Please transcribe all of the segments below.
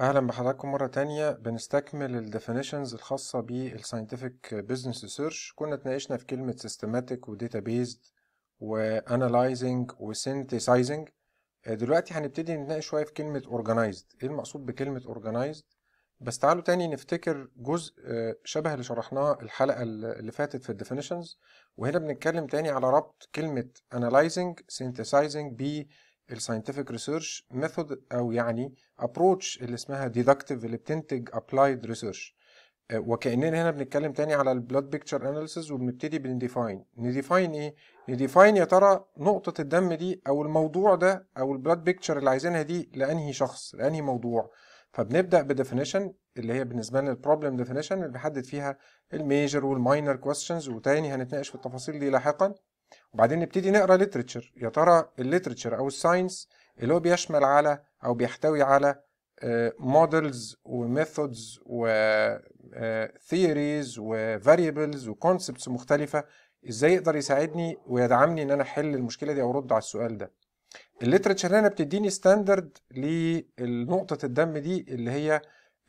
أهلا بحضراتكم مرة تانية بنستكمل ال definitions الخاصة بالساينتفك بزنس ريسيرش كنا اتناقشنا في كلمة سيستماتيك وداتا بيزد وانالايزنج وسينثيسايزنج دلوقتي هنبتدي نتناقش شوية في كلمة organized ايه المقصود بكلمة organized بس تعالوا تاني نفتكر جزء آه، شبه اللي شرحناه الحلقة اللي فاتت في ال definitions وهنا بنتكلم تاني على ربط كلمة analyzing synthesizing ب الساينتفك ريسيرش ميثود او يعني ابروتش اللي اسمها ديدكتيف اللي بتنتج ابلايد آه، ريسيرش وكاننا هنا بنتكلم تاني على البلاد بيكتشر analysis وبنبتدي بنديفاين نديفاين ايه نديفاين يا ترى نقطه الدم دي او الموضوع ده او البلاد بيكتشر اللي عايزينها دي لانهي شخص لانهي موضوع فبنبدا بديفينيشن اللي هي بالنسبه لنا البروبلم ديفينيشن اللي بيحدد فيها الميجر والماينر كويستشنز وتاني هنتناقش في التفاصيل دي لاحقا وبعدين نبتدي نقرا لتريتشر يا ترى الليترتشر او الساينس اللي هو بيشمل على او بيحتوي على مودلز وميثودز وثيوريز وفاريبلز وكونسبتس مختلفه ازاي يقدر يساعدني ويدعمني ان انا احل المشكله دي او ارد على السؤال ده الليترتشر هنا بتديني ستاندرد لنقطه الدم دي اللي هي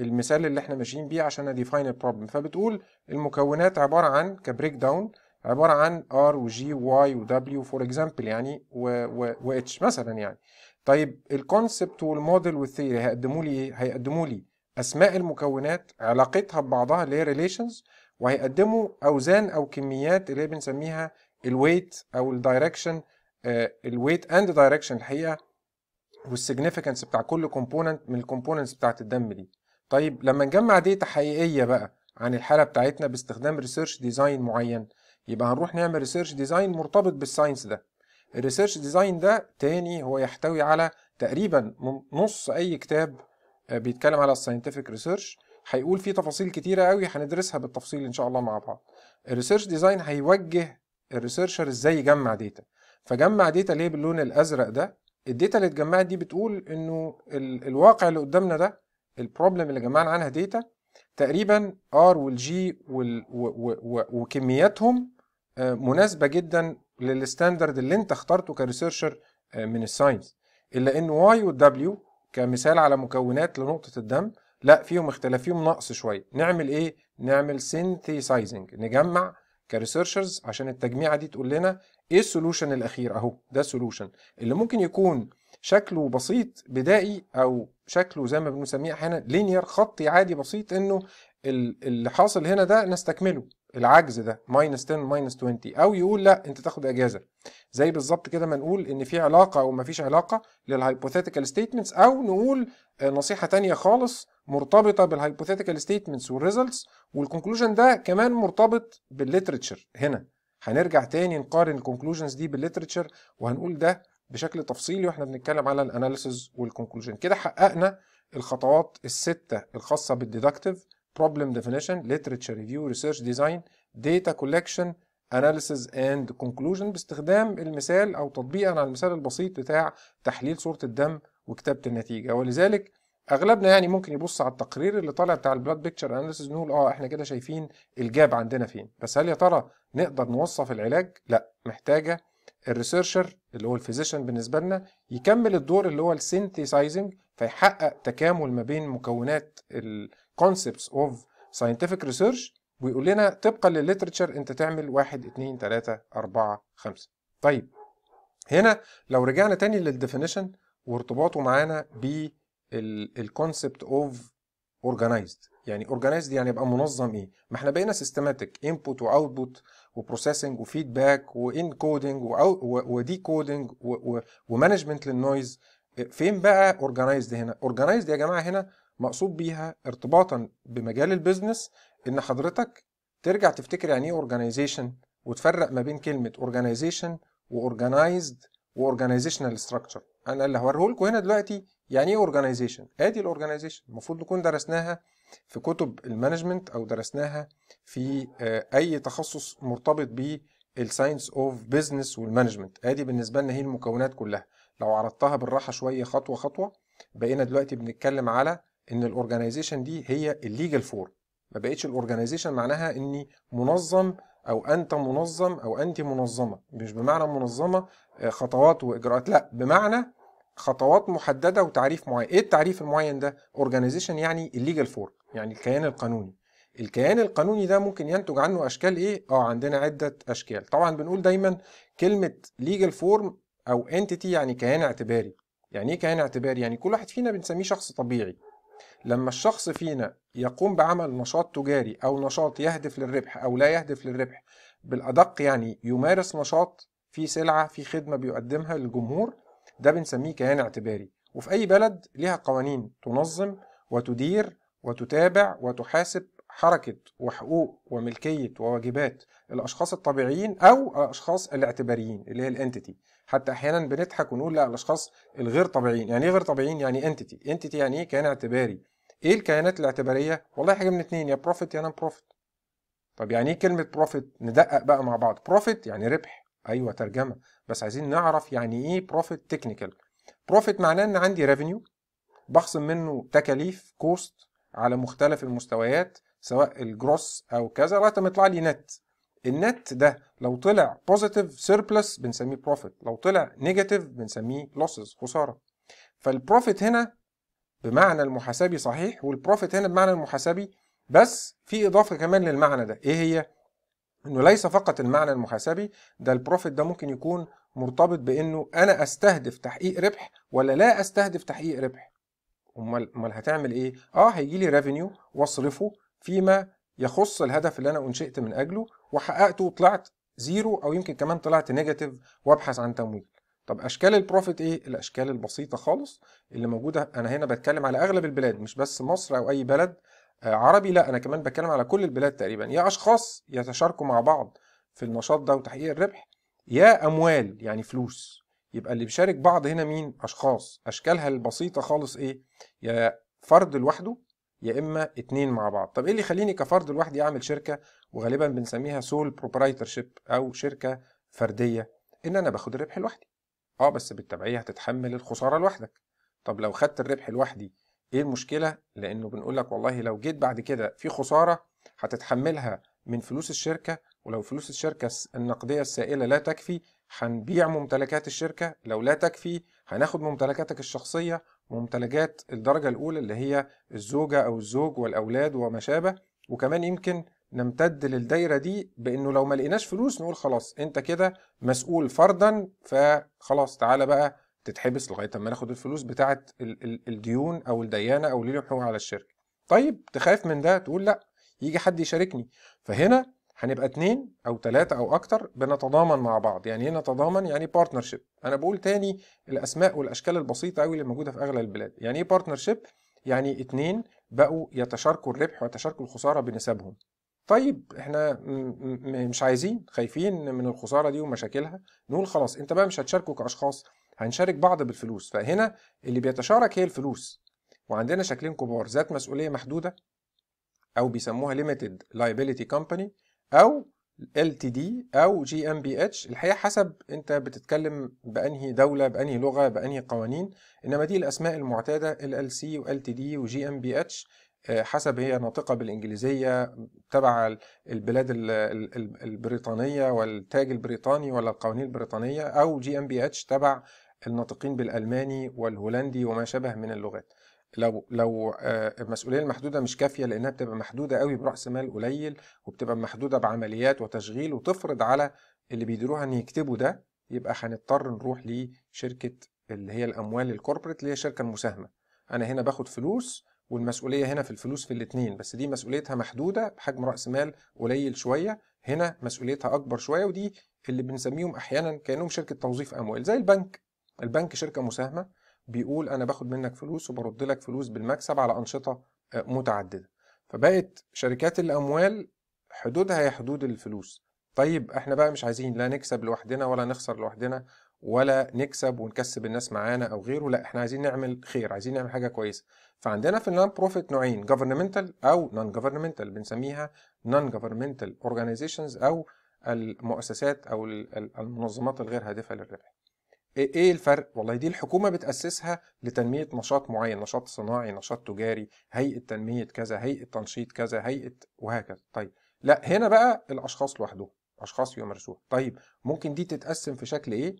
المثال اللي احنا ماشيين بيه عشان اديفاين البروبلم فبتقول المكونات عباره عن كبريك داون عباره عن ار وجي وواي ودبليو فور اكزامبل يعني واتش مثلا يعني طيب الكونسبت والموديل والثيري هيقدموا لي ايه؟ هيقدموا لي اسماء المكونات علاقتها ببعضها اللي هي ريليشنز وهيقدموا اوزان او كميات اللي هي بنسميها الويت او الدايركشن الويت اند دايركشن الحقيقه والسيجنيفيكانس بتاع كل كومبوننت من الكومبوننتس بتاعت الدم دي طيب لما نجمع داتا حقيقيه بقى عن الحاله بتاعتنا باستخدام ريسيرش ديزاين معين يبقى هنروح نعمل ريسيرش ديزاين مرتبط بالساينس ده الريسيرش ديزاين ده تاني هو يحتوي على تقريبا نص اي كتاب آه، بيتكلم على الساينتفك ريسيرش هيقول فيه تفاصيل كتيره قوي هندرسها بالتفصيل ان شاء الله مع بعض الريسيرش ديزاين هيوجه الريسيرشر ازاي يجمع ديتا فجمع ديتا ليه باللون الازرق ده الداتا اللي اتجمعت دي بتقول انه الواقع اللي قدامنا ده البروبلم اللي جمعنا عنها ديتا تقريبا ار والجي وكمياتهم آه، مناسبه جدا للستاندرد اللي انت اخترته كريسيرشر آه، من الساينس الا ان واي والدبليو كمثال على مكونات لنقطه الدم لا فيهم اختلاف فيهم نقص شويه نعمل ايه نعمل سينثيسايزنج نجمع كريسيرشرز عشان التجميعه دي تقول لنا ايه السولوشن الاخير اهو ده السولوشن اللي ممكن يكون شكله بسيط بدائي او شكله زي ما بنسميه احيانا لينير خطي عادي بسيط انه اللي حاصل هنا ده نستكمله العجز ده ماينس 10 ماينس 20 او يقول لا انت تاخد اجازه زي بالظبط كده ما نقول ان في علاقه او ما فيش علاقه للهايبوثيتيكال ستيتمنتس او نقول آه، نصيحه ثانيه خالص مرتبطه بالهايبوثيتيكال ستيتمنتس والريزلتس والكونكلوجن ده كمان مرتبط بالليترتشر هنا هنرجع تاني نقارن الكونكلوجنز دي بالليترتشر وهنقول ده بشكل تفصيلي واحنا بنتكلم على الاناليسز والكونكلوجن كده حققنا الخطوات السته الخاصه بالديدكتيف problem definition literature review research design data collection analysis and conclusion باستخدام المثال او تطبيقا على المثال البسيط بتاع تحليل صورة الدم وكتابة النتيجة ولذلك اغلبنا يعني ممكن يبص على التقرير اللي طالع بتاع البلاد بيكتشر اناليسيز نقول اه احنا كده شايفين الجاب عندنا فين بس هل يا ترى نقدر نوصف العلاج لا محتاجه الريسيرشر اللي هو الفيزيشن بالنسبه لنا يكمل الدور اللي هو السينثيسايزنج فيحقق تكامل ما بين مكونات concepts of scientific research ويقول لنا طبقا للليترشر انت تعمل 1 2 3 4 5 طيب هنا لو رجعنا تاني للديفينيشن وارتباطه معانا بالكونسبت اوف اورجانيزد يعني اورجانيزد يعني يبقى منظم ايه ما احنا بقينا سيستماتيك انبوت واوتبوت وبروسيسنج وفيدباك وانكودنج وديكودنج ومانجمنت للنويز فين بقى اورجانيزد هنا اورجانيزد يا جماعه هنا مقصود بيها ارتباطا بمجال البيزنس ان حضرتك ترجع تفتكر يعني ايه اورجانيزيشن وتفرق ما بين كلمه اورجانيزيشن واورجانيزد واورجانيزيشنال ستراكشر انا اللي هوريه لكم هنا دلوقتي يعني ايه اورجانيزيشن ادي الاورجانيزيشن المفروض نكون درسناها في كتب المانجمنت او درسناها في آه، اي تخصص مرتبط بالساينس اوف بزنس والمانجمنت ادي بالنسبه لنا هي المكونات كلها لو عرضتها بالراحه شويه خطوه خطوه بقينا دلوقتي بنتكلم على ان الاورجنايزيشن دي هي الليجل فورم ما بقتش الاورجنايزيشن معناها اني منظم او انت منظم او انت منظمه مش بمعنى منظمه آه، خطوات واجراءات لا بمعنى خطوات محدده وتعريف معين ايه التعريف المعين ده اورجنايزيشن يعني الليجل فورم يعني الكيان القانوني الكيان القانوني ده ممكن ينتج عنه اشكال ايه اه عندنا عده اشكال طبعا بنقول دايما كلمه ليجل فورم او انتيتي يعني كيان اعتباري يعني ايه كيان اعتباري يعني كل واحد فينا بنسميه شخص طبيعي لما الشخص فينا يقوم بعمل نشاط تجاري أو نشاط يهدف للربح أو لا يهدف للربح بالأدق يعني يمارس نشاط في سلعة في خدمة بيقدمها للجمهور ده بنسميه كيان اعتباري وفي أي بلد ليها قوانين تنظم وتدير وتتابع وتحاسب حركة وحقوق وملكية وواجبات الأشخاص الطبيعيين أو الأشخاص الاعتباريين اللي هي الانتيتي حتى أحيانا بنضحك ونقول لا الأشخاص الغير طبيعيين يعني إيه غير طبيعيين يعني انتيتي انتيتي يعني إيه كيان اعتباري إيه الكيانات الاعتبارية والله حاجة من اتنين يا بروفيت يا نان بروفيت طب يعني إيه كلمة بروفيت ندقق بقى مع بعض بروفيت يعني ربح أيوة ترجمة بس عايزين نعرف يعني إيه بروفيت تكنيكال بروفيت معناه إن عندي ريفينيو بخصم منه تكاليف كوست على مختلف المستويات سواء الجروس او كذا لغايه ما يطلع لي نت النت ده لو طلع بوزيتيف سيربلس بنسميه بروفيت لو طلع نيجاتيف بنسميه لوسز خساره فالبروفيت هنا بمعنى المحاسبي صحيح والبروفيت هنا بمعنى المحاسبي بس في اضافه كمان للمعنى ده ايه هي انه ليس فقط المعنى المحاسبي ده البروفيت ده ممكن يكون مرتبط بانه انا استهدف تحقيق ربح ولا لا استهدف تحقيق ربح امال هتعمل ايه اه هيجي لي ريفينيو واصرفه فيما يخص الهدف اللي انا انشئت من اجله وحققته وطلعت زيرو او يمكن كمان طلعت نيجاتيف وابحث عن تمويل طب اشكال البروفيت ايه الاشكال البسيطه خالص اللي موجوده انا هنا بتكلم على اغلب البلاد مش بس مصر او اي بلد آه، عربي لا انا كمان بتكلم على كل البلاد تقريبا يا اشخاص يتشاركوا مع بعض في النشاط ده وتحقيق الربح يا اموال يعني فلوس يبقى اللي بيشارك بعض هنا مين اشخاص اشكالها البسيطه خالص ايه يا فرد لوحده يا اما اتنين مع بعض طب ايه اللي يخليني كفرد لوحدي اعمل شركه وغالبا بنسميها سول شيب او شركه فرديه ان انا باخد الربح لوحدي اه بس بالتبعيه هتتحمل الخساره لوحدك طب لو خدت الربح لوحدي ايه المشكله لانه بنقول لك والله لو جيت بعد كده في خساره هتتحملها من فلوس الشركه ولو فلوس الشركه النقديه السائله لا تكفي هنبيع ممتلكات الشركه لو لا تكفي هناخد ممتلكاتك الشخصيه ممتلكات الدرجة الأولى اللي هي الزوجة أو الزوج والأولاد وما شابه وكمان يمكن نمتد للدايرة دي بإنه لو ما لقيناش فلوس نقول خلاص أنت كده مسؤول فردا فخلاص تعالى بقى تتحبس لغاية ما ناخد الفلوس بتاعة الديون أو الديانة أو اللي له على الشركة طيب تخاف من ده تقول لأ يجي حد يشاركني فهنا هنبقى اتنين او تلاتة او اكتر بنتضامن مع بعض يعني ايه نتضامن يعني بارتنرشيب انا بقول تاني الاسماء والاشكال البسيطة اوي اللي موجودة في اغلب البلاد يعني ايه بارتنرشيب يعني اتنين بقوا يتشاركوا الربح ويتشاركوا الخسارة بنسبهم طيب احنا مش عايزين خايفين من الخسارة دي ومشاكلها نقول خلاص انت بقى مش هتشاركوا كأشخاص هنشارك بعض بالفلوس فهنا اللي بيتشارك هي الفلوس وعندنا شكلين كبار ذات مسؤولية محدودة او بيسموها limited liability company او ال تي دي او جي ام بي اتش الحقيقه حسب انت بتتكلم بانهي دوله بانهي لغه بانهي قوانين انما دي الاسماء المعتاده ال ال سي وال تي دي وجي ام بي اتش حسب هي ناطقه بالانجليزيه تبع البلاد البريطانيه والتاج البريطاني ولا القوانين البريطانيه او جي ام بي اتش تبع الناطقين بالالماني والهولندي وما شابه من اللغات لو لو آه، المسؤوليه المحدوده مش كافيه لانها بتبقى محدوده قوي براس مال قليل وبتبقى محدوده بعمليات وتشغيل وتفرض على اللي بيديروها ان يكتبوا ده يبقى هنضطر نروح لشركه اللي هي الاموال الكوربريت اللي هي شركه المساهمه انا هنا باخد فلوس والمسؤوليه هنا في الفلوس في الاثنين بس دي مسؤوليتها محدوده بحجم راس مال قليل شويه هنا مسؤوليتها اكبر شويه ودي اللي بنسميهم احيانا كانهم شركه توظيف اموال زي البنك البنك شركه مساهمه بيقول انا باخد منك فلوس وبرد لك فلوس بالمكسب على انشطه آه، متعدده فبقت شركات الاموال حدودها هي حدود الفلوس طيب احنا بقى مش عايزين لا نكسب لوحدنا ولا نخسر لوحدنا ولا نكسب ونكسب الناس معانا او غيره لا احنا عايزين نعمل خير عايزين نعمل حاجه كويسه فعندنا في النون بروفيت نوعين جوفرنمنتال او نون جوفرنمنتال بنسميها نون جوفرنمنتال اورجانيزيشنز او المؤسسات او المنظمات الغير هادفه للربح إيه-, ايه الفرق؟ والله دي الحكومه بتاسسها لتنميه نشاط معين، نشاط صناعي، نشاط تجاري، هيئه تنميه كذا، هيئه تنشيط كذا، هيئه وهكذا. طيب لا هنا بقى الاشخاص لوحدهم، اشخاص يمارسوها. طيب ممكن دي تتقسم في شكل ايه؟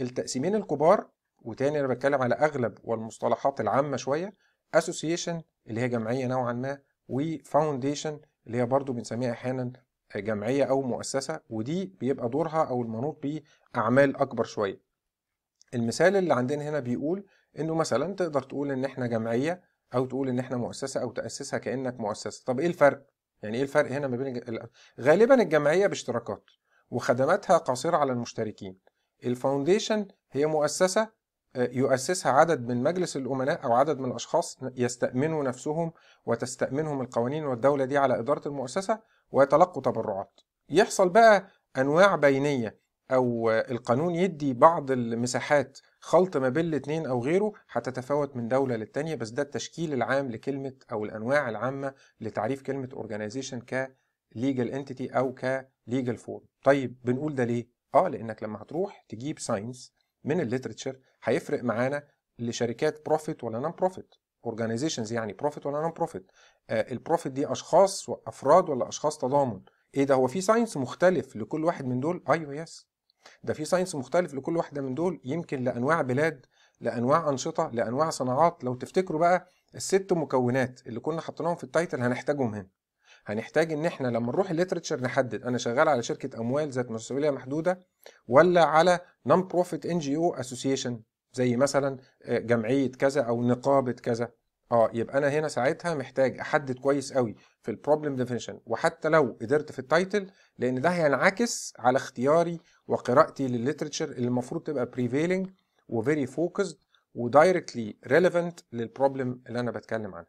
التقسيمين الكبار وتاني انا بتكلم على اغلب والمصطلحات العامه شويه، اسوسيشن اللي هي جمعيه نوعا ما، وفاونديشن اللي هي برضو بنسميها احيانا جمعيه او مؤسسه ودي بيبقى دورها او المنوط بيه اعمال اكبر شويه المثال اللي عندنا هنا بيقول انه مثلا تقدر تقول ان احنا جمعيه او تقول ان احنا مؤسسه او تاسسها كانك مؤسسه طب ايه الفرق يعني ايه الفرق هنا ما بين غالبا الجمعيه باشتراكات وخدماتها قاصره على المشتركين الفاونديشن هي مؤسسه آه، يؤسسها عدد من مجلس الامناء او عدد من الاشخاص يستامنوا نفسهم وتستامنهم القوانين والدوله دي على اداره المؤسسه ويتلقوا تبرعات يحصل بقى انواع بينيه او القانون يدي بعض المساحات خلط ما بين الاثنين او غيره هتتفاوت من دوله للتانيه بس ده التشكيل العام لكلمه او الانواع العامه لتعريف كلمه اورجانيزيشن ك ليجل انتيتي او ك ليجل فورم طيب بنقول ده ليه اه لانك لما هتروح تجيب ساينس من الليترتشر هيفرق معانا لشركات بروفيت ولا نون بروفيت اورجانيزيشنز يعني بروفيت ولا نون بروفيت البروفيت دي اشخاص وافراد ولا اشخاص تضامن ايه ده هو في ساينس مختلف لكل واحد من دول ايوه يس ده في ساينس مختلف لكل واحده من دول يمكن لانواع بلاد لانواع انشطه لانواع صناعات لو تفتكروا بقى الست مكونات اللي كنا حاطينهم في التايتل هنحتاجهم هنا هنحتاج ان احنا لما نروح الليترتشر نحدد انا شغال على شركه اموال ذات مسؤوليه محدوده ولا على نون بروفيت ان جي او اسوسيشن زي مثلا آه، جمعيه كذا او نقابه كذا اه يبقى انا هنا ساعتها محتاج احدد كويس قوي في البروبلم ديفينيشن وحتى لو قدرت في التايتل لان ده هينعكس على اختياري وقراءتي للليترشر اللي المفروض تبقى بريفيلينج وفيري فوكسد ودايركتلي ريليفنت للبروبلم اللي انا بتكلم عنه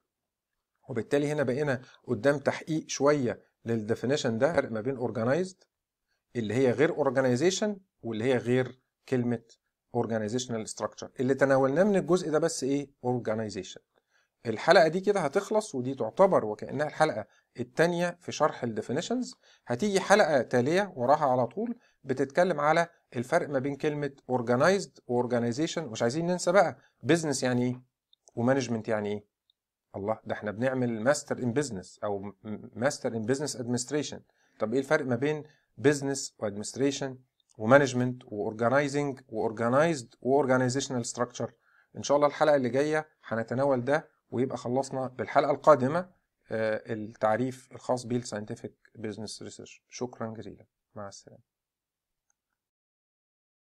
وبالتالي هنا بقينا قدام تحقيق شويه للديفينيشن ده فرق ما بين اورجانيزد اللي هي غير اورجانيزيشن واللي هي غير كلمه اورجانيزيشنال ستراكشر اللي تناولناه من الجزء ده بس ايه اورجانيزيشن الحلقة دي كده هتخلص ودي تعتبر وكأنها الحلقة التانية في شرح الـ definitions هتيجي حلقة تالية وراها على طول بتتكلم على الفرق ما بين كلمة organized و organization مش عايزين ننسى بقى بزنس يعني ايه ومانجمنت يعني ايه الله ده احنا بنعمل ماستر ان بزنس او ماستر ان بزنس ادمنستريشن طب ايه الفرق ما بين بزنس وادمنستريشن ومانجمنت واورجنايزنج واورجنايزد واورجنايزيشنال ستراكشر ان شاء الله الحلقه اللي جايه هنتناول ده ويبقى خلصنا بالحلقة القادمة آه، التعريف الخاص بالساينتفك بزنس ريسيرش شكرا جزيلا مع السلامة